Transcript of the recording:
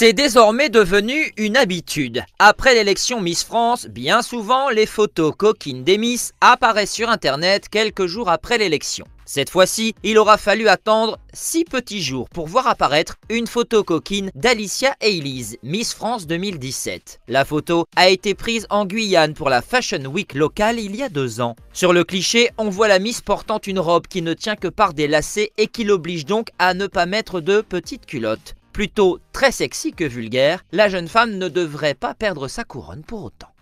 C'est désormais devenu une habitude. Après l'élection Miss France, bien souvent, les photos coquines des Miss apparaissent sur Internet quelques jours après l'élection. Cette fois-ci, il aura fallu attendre 6 petits jours pour voir apparaître une photo coquine d'Alicia Elise, Miss France 2017. La photo a été prise en Guyane pour la Fashion Week locale il y a deux ans. Sur le cliché, on voit la Miss portant une robe qui ne tient que par des lacets et qui l'oblige donc à ne pas mettre de petites culottes plutôt très sexy que vulgaire, la jeune femme ne devrait pas perdre sa couronne pour autant.